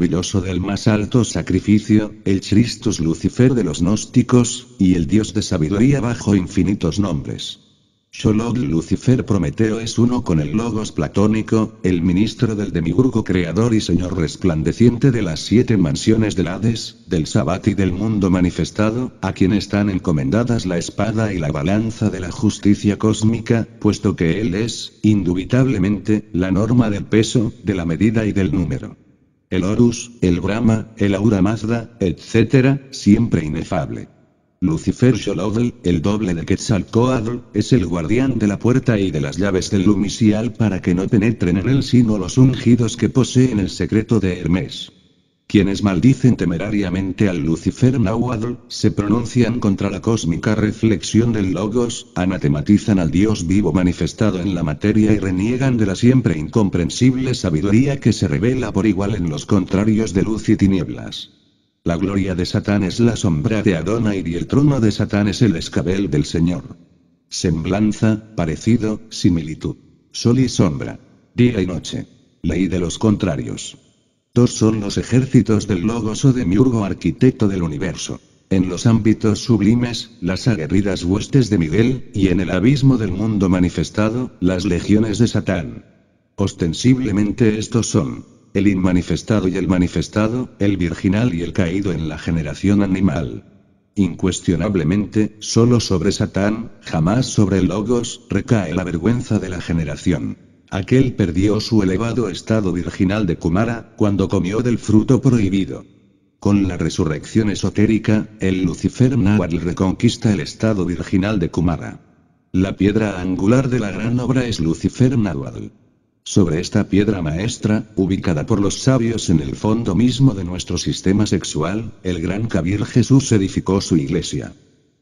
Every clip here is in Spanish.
del más alto sacrificio, el Christus Lucifer de los gnósticos, y el Dios de sabiduría bajo infinitos nombres. Sholod Lucifer Prometeo es uno con el Logos platónico, el ministro del demiurgo creador y señor resplandeciente de las siete mansiones del Hades, del Sabbat y del mundo manifestado, a quien están encomendadas la espada y la balanza de la justicia cósmica, puesto que él es, indubitablemente, la norma del peso, de la medida y del número el Horus, el Brahma, el Aura Mazda, etc., siempre inefable. Lucifer Sholodl, el doble de Quetzalcoatl, es el guardián de la puerta y de las llaves del Lumisial para que no penetren en él sino los ungidos que poseen el secreto de Hermes. Quienes maldicen temerariamente al Lucifer Nahuatl, se pronuncian contra la cósmica reflexión del Logos, anatematizan al Dios vivo manifestado en la materia y reniegan de la siempre incomprensible sabiduría que se revela por igual en los contrarios de luz y tinieblas. La gloria de Satán es la sombra de Adonai y el trono de Satán es el escabel del Señor. Semblanza, parecido, similitud. Sol y sombra. Día y noche. Ley de los contrarios. Dos son los ejércitos del Logos o de miurgo arquitecto del universo. En los ámbitos sublimes, las aguerridas huestes de Miguel, y en el abismo del mundo manifestado, las legiones de Satán. Ostensiblemente estos son el inmanifestado y el manifestado, el virginal y el caído en la generación animal. Incuestionablemente, solo sobre Satán, jamás sobre el Logos, recae la vergüenza de la generación. Aquel perdió su elevado estado virginal de Kumara, cuando comió del fruto prohibido. Con la resurrección esotérica, el Lucifer Nahuatl reconquista el estado virginal de Kumara. La piedra angular de la gran obra es Lucifer Nahuatl. Sobre esta piedra maestra, ubicada por los sabios en el fondo mismo de nuestro sistema sexual, el gran Kabir Jesús edificó su iglesia.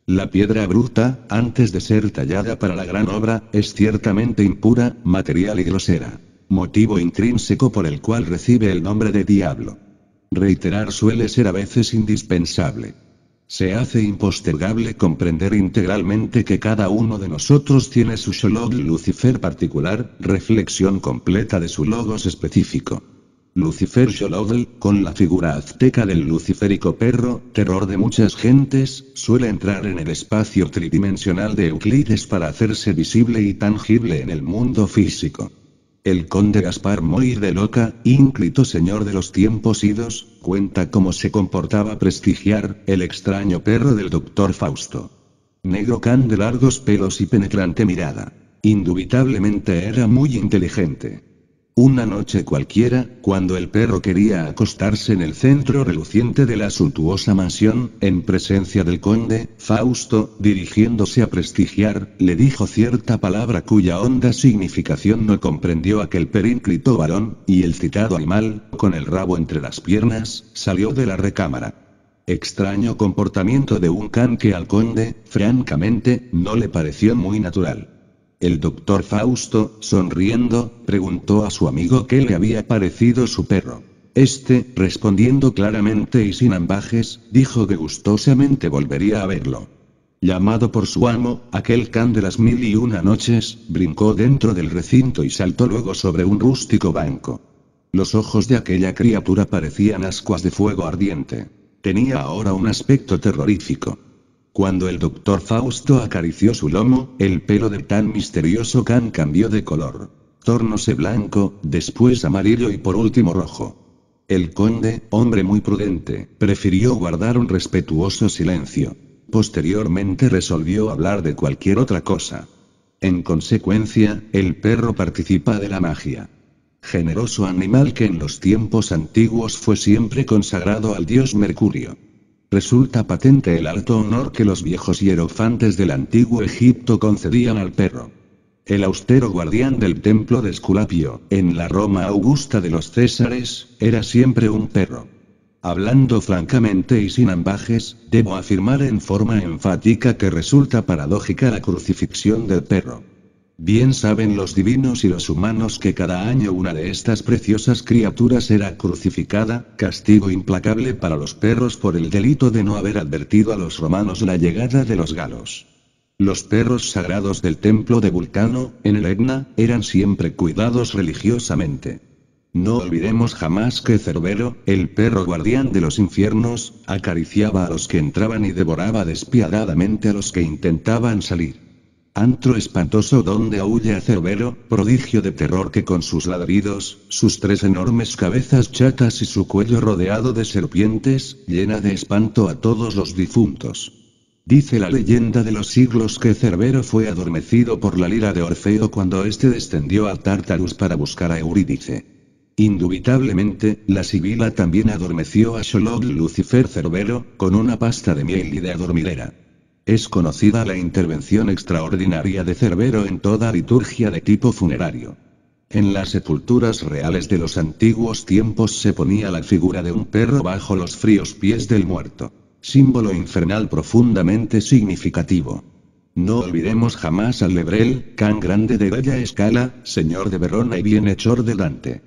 La piedra bruta, antes de ser tallada para la gran obra, es ciertamente impura, material y grosera. Motivo intrínseco por el cual recibe el nombre de diablo. Reiterar suele ser a veces indispensable. Se hace impostergable comprender integralmente que cada uno de nosotros tiene su Sholog Lucifer particular, reflexión completa de su logos específico. Lucifer Xolotl, con la figura azteca del luciférico perro, terror de muchas gentes, suele entrar en el espacio tridimensional de Euclides para hacerse visible y tangible en el mundo físico. El conde Gaspar Moir de Loca, ínclito señor de los tiempos idos, cuenta cómo se comportaba prestigiar, el extraño perro del doctor Fausto. Negro can de largos pelos y penetrante mirada. Indubitablemente era muy inteligente. Una noche cualquiera, cuando el perro quería acostarse en el centro reluciente de la suntuosa mansión, en presencia del conde, Fausto, dirigiéndose a prestigiar, le dijo cierta palabra cuya honda significación no comprendió aquel perínclito varón, y el citado animal, con el rabo entre las piernas, salió de la recámara. Extraño comportamiento de un can que al conde, francamente, no le pareció muy natural. El doctor Fausto, sonriendo, preguntó a su amigo qué le había parecido su perro. Este, respondiendo claramente y sin ambajes, dijo que gustosamente volvería a verlo. Llamado por su amo, aquel can de las mil y una noches, brincó dentro del recinto y saltó luego sobre un rústico banco. Los ojos de aquella criatura parecían ascuas de fuego ardiente. Tenía ahora un aspecto terrorífico. Cuando el doctor Fausto acarició su lomo, el pelo de tan misterioso can cambió de color. tornóse blanco, después amarillo y por último rojo. El conde, hombre muy prudente, prefirió guardar un respetuoso silencio. Posteriormente resolvió hablar de cualquier otra cosa. En consecuencia, el perro participa de la magia. Generoso animal que en los tiempos antiguos fue siempre consagrado al dios Mercurio. Resulta patente el alto honor que los viejos hierofantes del antiguo Egipto concedían al perro. El austero guardián del templo de Esculapio, en la Roma augusta de los Césares, era siempre un perro. Hablando francamente y sin ambajes, debo afirmar en forma enfática que resulta paradójica la crucifixión del perro. Bien saben los divinos y los humanos que cada año una de estas preciosas criaturas era crucificada, castigo implacable para los perros por el delito de no haber advertido a los romanos la llegada de los galos. Los perros sagrados del templo de Vulcano, en el Etna, eran siempre cuidados religiosamente. No olvidemos jamás que Cerbero, el perro guardián de los infiernos, acariciaba a los que entraban y devoraba despiadadamente a los que intentaban salir. Antro espantoso donde aúlla a Cerbero, prodigio de terror que con sus ladridos, sus tres enormes cabezas chatas y su cuello rodeado de serpientes, llena de espanto a todos los difuntos. Dice la leyenda de los siglos que Cerbero fue adormecido por la lira de Orfeo cuando éste descendió a Tartarus para buscar a Eurídice. Indubitablemente, la sibila también adormeció a Sholog Lucifer Cerbero, con una pasta de miel y de adormidera. Es conocida la intervención extraordinaria de Cerbero en toda liturgia de tipo funerario. En las sepulturas reales de los antiguos tiempos se ponía la figura de un perro bajo los fríos pies del muerto, símbolo infernal profundamente significativo. No olvidemos jamás al Lebrel, can grande de bella escala, señor de Verona y bienhechor de Dante.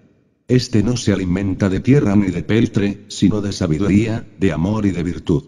Este no se alimenta de tierra ni de peltre, sino de sabiduría, de amor y de virtud.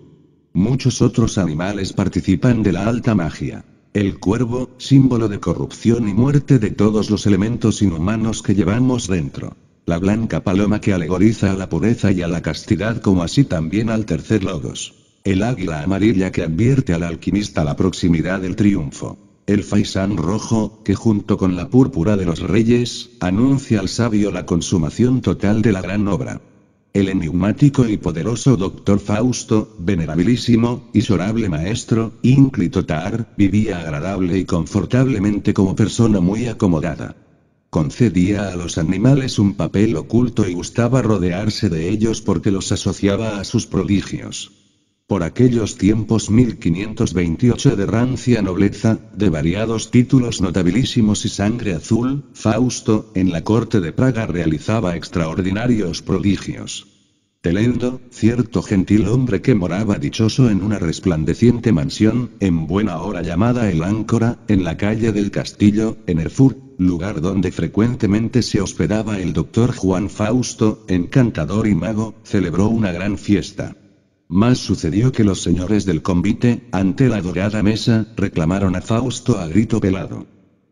Muchos otros animales participan de la alta magia. El cuervo, símbolo de corrupción y muerte de todos los elementos inhumanos que llevamos dentro. La blanca paloma que alegoriza a la pureza y a la castidad como así también al tercer logos. El águila amarilla que advierte al alquimista la proximidad del triunfo. El faisán rojo, que junto con la púrpura de los reyes, anuncia al sabio la consumación total de la gran obra el enigmático y poderoso doctor Fausto, venerabilísimo, y sorable maestro, ínclito Tar, vivía agradable y confortablemente como persona muy acomodada. Concedía a los animales un papel oculto y gustaba rodearse de ellos porque los asociaba a sus prodigios. Por aquellos tiempos 1528 de rancia nobleza, de variados títulos notabilísimos y sangre azul, Fausto, en la corte de Praga realizaba extraordinarios prodigios. Telendo, cierto gentil hombre que moraba dichoso en una resplandeciente mansión, en buena hora llamada El Áncora, en la calle del Castillo, en Erfurt, lugar donde frecuentemente se hospedaba el doctor Juan Fausto, encantador y mago, celebró una gran fiesta. Más sucedió que los señores del convite, ante la dorada mesa, reclamaron a Fausto a grito pelado.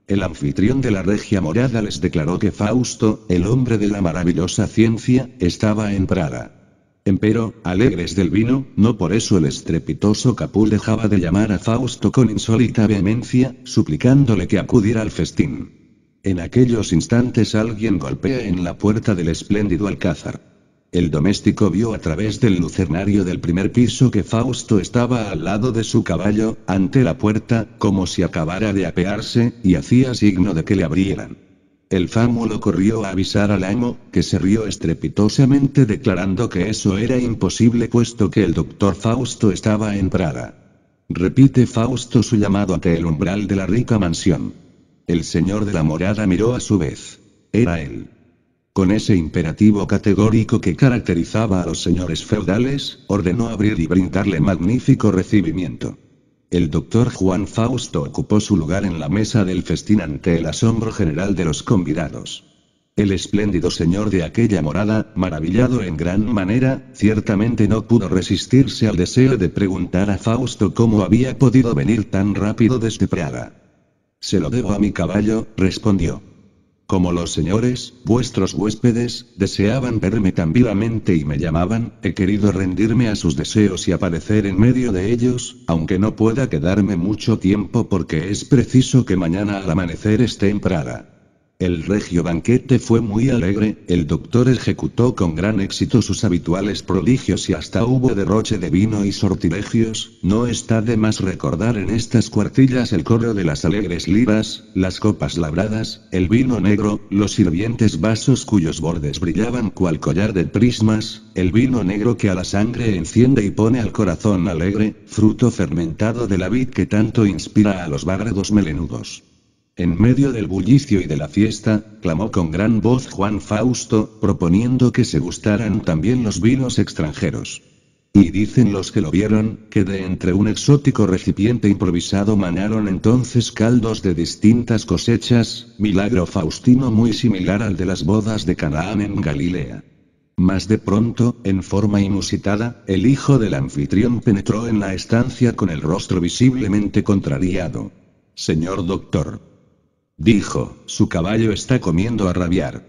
El anfitrión de la regia morada les declaró que Fausto, el hombre de la maravillosa ciencia, estaba en Praga. Empero, alegres del vino, no por eso el estrepitoso Capul dejaba de llamar a Fausto con insólita vehemencia, suplicándole que acudiera al festín. En aquellos instantes alguien golpea en la puerta del espléndido alcázar. El doméstico vio a través del lucernario del primer piso que Fausto estaba al lado de su caballo, ante la puerta, como si acabara de apearse, y hacía signo de que le abrieran. El fámulo corrió a avisar al amo, que se rió estrepitosamente declarando que eso era imposible puesto que el doctor Fausto estaba en Prada. Repite Fausto su llamado ante el umbral de la rica mansión. El señor de la morada miró a su vez. Era él. Con ese imperativo categórico que caracterizaba a los señores feudales, ordenó abrir y brindarle magnífico recibimiento. El doctor Juan Fausto ocupó su lugar en la mesa del festín ante el asombro general de los convidados. El espléndido señor de aquella morada, maravillado en gran manera, ciertamente no pudo resistirse al deseo de preguntar a Fausto cómo había podido venir tan rápido desde Praga. Se lo debo a mi caballo, respondió. Como los señores, vuestros huéspedes, deseaban verme tan vivamente y me llamaban, he querido rendirme a sus deseos y aparecer en medio de ellos, aunque no pueda quedarme mucho tiempo porque es preciso que mañana al amanecer esté en Praga. El regio banquete fue muy alegre, el doctor ejecutó con gran éxito sus habituales prodigios y hasta hubo derroche de vino y sortilegios, no está de más recordar en estas cuartillas el coro de las alegres livas las copas labradas, el vino negro, los sirvientes vasos cuyos bordes brillaban cual collar de prismas, el vino negro que a la sangre enciende y pone al corazón alegre, fruto fermentado de la vid que tanto inspira a los bárbaros melenudos. En medio del bullicio y de la fiesta, clamó con gran voz Juan Fausto, proponiendo que se gustaran también los vinos extranjeros. Y dicen los que lo vieron, que de entre un exótico recipiente improvisado manaron entonces caldos de distintas cosechas, milagro faustino muy similar al de las bodas de Canaán en Galilea. Mas de pronto, en forma inusitada, el hijo del anfitrión penetró en la estancia con el rostro visiblemente contrariado. Señor doctor, Dijo, su caballo está comiendo a rabiar.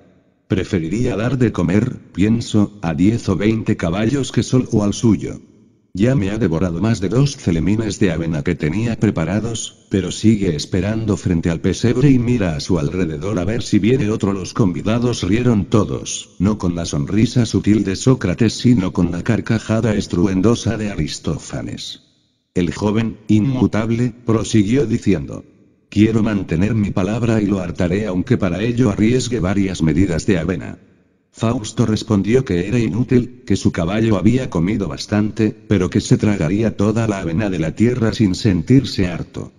Preferiría dar de comer, pienso, a diez o veinte caballos que o al suyo. Ya me ha devorado más de dos celemines de avena que tenía preparados, pero sigue esperando frente al pesebre y mira a su alrededor a ver si viene otro. Los convidados rieron todos, no con la sonrisa sutil de Sócrates, sino con la carcajada estruendosa de Aristófanes. El joven, inmutable, prosiguió diciendo, Quiero mantener mi palabra y lo hartaré aunque para ello arriesgue varias medidas de avena. Fausto respondió que era inútil, que su caballo había comido bastante, pero que se tragaría toda la avena de la tierra sin sentirse harto.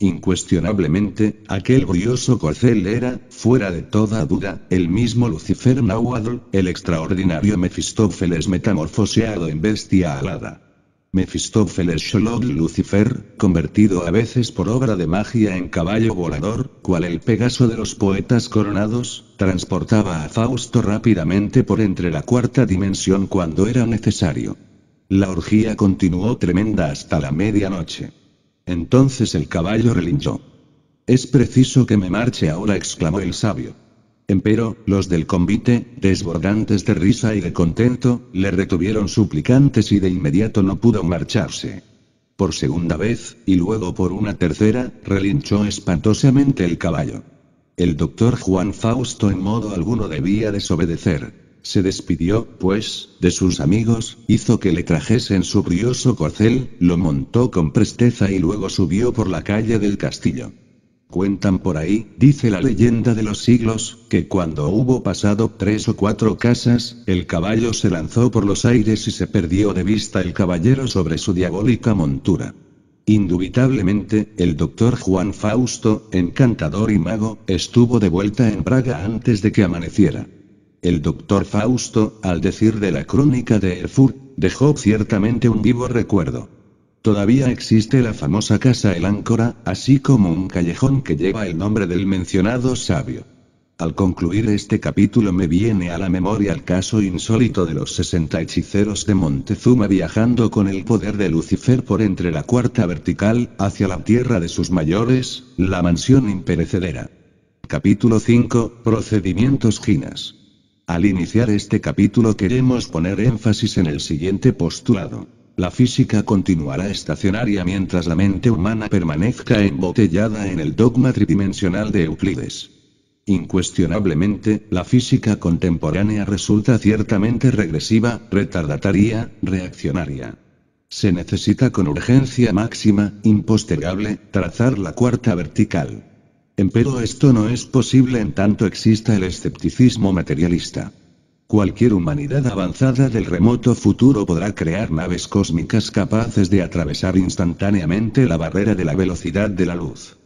Incuestionablemente, aquel glorioso corcel era, fuera de toda duda, el mismo Lucifer Nahuatl, el extraordinario Mefistófeles metamorfoseado en bestia alada. Mefistófeles Sholod Lucifer, convertido a veces por obra de magia en caballo volador, cual el Pegaso de los poetas coronados, transportaba a Fausto rápidamente por entre la cuarta dimensión cuando era necesario. La orgía continuó tremenda hasta la medianoche. Entonces el caballo relinchó. Es preciso que me marche ahora, exclamó el sabio. Empero, los del convite, desbordantes de risa y de contento, le retuvieron suplicantes y de inmediato no pudo marcharse. Por segunda vez, y luego por una tercera, relinchó espantosamente el caballo. El doctor Juan Fausto en modo alguno debía desobedecer. Se despidió, pues, de sus amigos, hizo que le trajesen su brioso corcel, lo montó con presteza y luego subió por la calle del castillo. Cuentan por ahí, dice la leyenda de los siglos, que cuando hubo pasado tres o cuatro casas, el caballo se lanzó por los aires y se perdió de vista el caballero sobre su diabólica montura. Indubitablemente, el doctor Juan Fausto, encantador y mago, estuvo de vuelta en Braga antes de que amaneciera. El doctor Fausto, al decir de la crónica de Erfurt, dejó ciertamente un vivo recuerdo. Todavía existe la famosa Casa El Áncora, así como un callejón que lleva el nombre del mencionado sabio. Al concluir este capítulo me viene a la memoria el caso insólito de los 60 hechiceros de Montezuma viajando con el poder de Lucifer por entre la cuarta vertical, hacia la tierra de sus mayores, la mansión imperecedera. Capítulo 5. Procedimientos Ginas. Al iniciar este capítulo queremos poner énfasis en el siguiente postulado. La física continuará estacionaria mientras la mente humana permanezca embotellada en el dogma tridimensional de Euclides. Incuestionablemente, la física contemporánea resulta ciertamente regresiva, retardataria, reaccionaria. Se necesita con urgencia máxima, impostergable, trazar la cuarta vertical. Empero esto no es posible en tanto exista el escepticismo materialista. Cualquier humanidad avanzada del remoto futuro podrá crear naves cósmicas capaces de atravesar instantáneamente la barrera de la velocidad de la luz.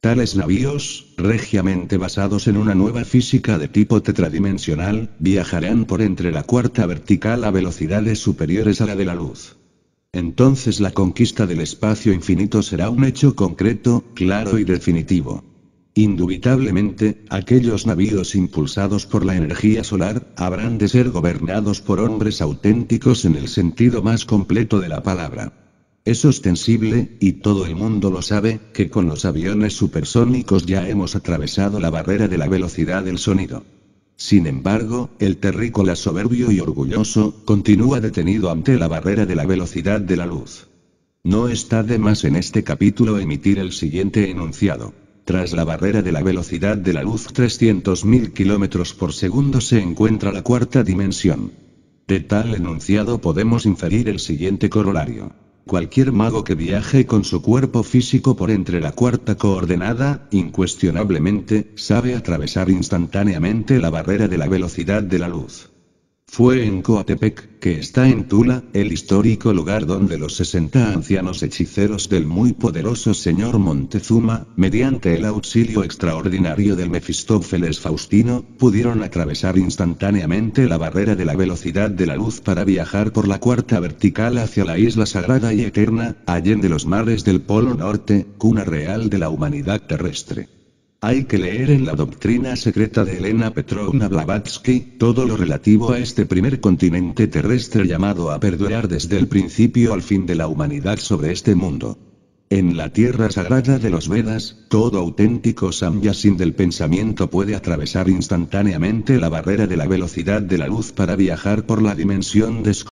Tales navíos, regiamente basados en una nueva física de tipo tetradimensional, viajarán por entre la cuarta vertical a velocidades superiores a la de la luz. Entonces la conquista del espacio infinito será un hecho concreto, claro y definitivo. Indubitablemente, aquellos navíos impulsados por la energía solar, habrán de ser gobernados por hombres auténticos en el sentido más completo de la palabra. Es ostensible, y todo el mundo lo sabe, que con los aviones supersónicos ya hemos atravesado la barrera de la velocidad del sonido. Sin embargo, el terrícola soberbio y orgulloso, continúa detenido ante la barrera de la velocidad de la luz. No está de más en este capítulo emitir el siguiente enunciado. Tras la barrera de la velocidad de la luz 300.000 km por segundo se encuentra la cuarta dimensión. De tal enunciado podemos inferir el siguiente corolario. Cualquier mago que viaje con su cuerpo físico por entre la cuarta coordenada, incuestionablemente, sabe atravesar instantáneamente la barrera de la velocidad de la luz. Fue en Coatepec, que está en Tula, el histórico lugar donde los 60 ancianos hechiceros del muy poderoso señor Montezuma, mediante el auxilio extraordinario del Mefistófeles Faustino, pudieron atravesar instantáneamente la barrera de la velocidad de la luz para viajar por la cuarta vertical hacia la isla sagrada y eterna, allende los mares del Polo Norte, cuna real de la humanidad terrestre. Hay que leer en la doctrina secreta de Elena Petrovna Blavatsky todo lo relativo a este primer continente terrestre llamado a perdurar desde el principio al fin de la humanidad sobre este mundo. En la tierra sagrada de los Vedas, todo auténtico samyasin del pensamiento puede atravesar instantáneamente la barrera de la velocidad de la luz para viajar por la dimensión desconocida